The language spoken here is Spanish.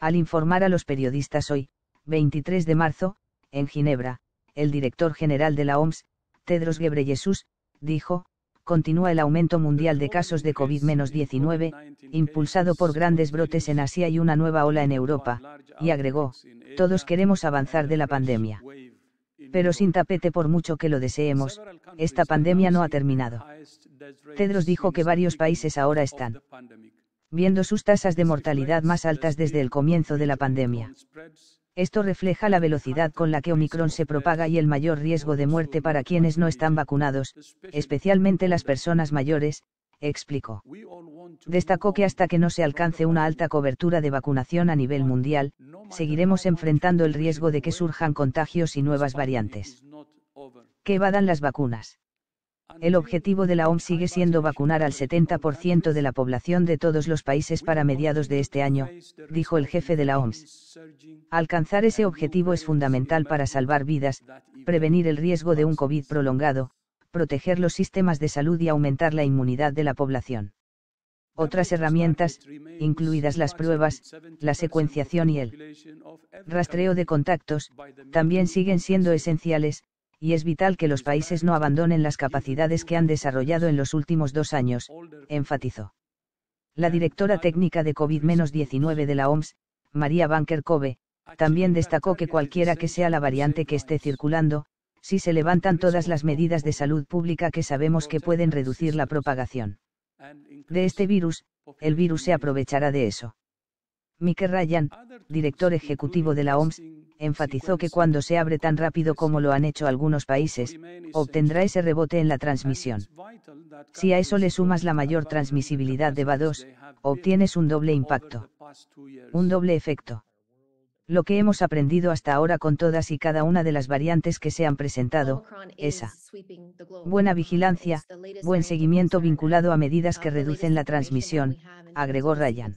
Al informar a los periodistas hoy, 23 de marzo, en Ginebra, el director general de la OMS, Tedros Ghebreyesus, dijo, continúa el aumento mundial de casos de COVID-19, impulsado por grandes brotes en Asia y una nueva ola en Europa, y agregó, todos queremos avanzar de la pandemia. Pero sin tapete por mucho que lo deseemos, esta pandemia no ha terminado. Tedros dijo que varios países ahora están viendo sus tasas de mortalidad más altas desde el comienzo de la pandemia. Esto refleja la velocidad con la que Omicron se propaga y el mayor riesgo de muerte para quienes no están vacunados, especialmente las personas mayores, explicó. Destacó que hasta que no se alcance una alta cobertura de vacunación a nivel mundial, seguiremos enfrentando el riesgo de que surjan contagios y nuevas variantes. Que evadan las vacunas. El objetivo de la OMS sigue siendo vacunar al 70% de la población de todos los países para mediados de este año, dijo el jefe de la OMS. Alcanzar ese objetivo es fundamental para salvar vidas, prevenir el riesgo de un COVID prolongado, proteger los sistemas de salud y aumentar la inmunidad de la población. Otras herramientas, incluidas las pruebas, la secuenciación y el rastreo de contactos, también siguen siendo esenciales, y es vital que los países no abandonen las capacidades que han desarrollado en los últimos dos años, enfatizó. La directora técnica de COVID-19 de la OMS, María Banker Kobe, también destacó que cualquiera que sea la variante que esté circulando, si se levantan todas las medidas de salud pública que sabemos que pueden reducir la propagación de este virus, el virus se aprovechará de eso. Mike Ryan, director ejecutivo de la OMS, enfatizó que cuando se abre tan rápido como lo han hecho algunos países, obtendrá ese rebote en la transmisión. Si a eso le sumas la mayor transmisibilidad de Bados, obtienes un doble impacto. Un doble efecto. Lo que hemos aprendido hasta ahora con todas y cada una de las variantes que se han presentado, esa buena vigilancia, buen seguimiento vinculado a medidas que reducen la transmisión, agregó Ryan.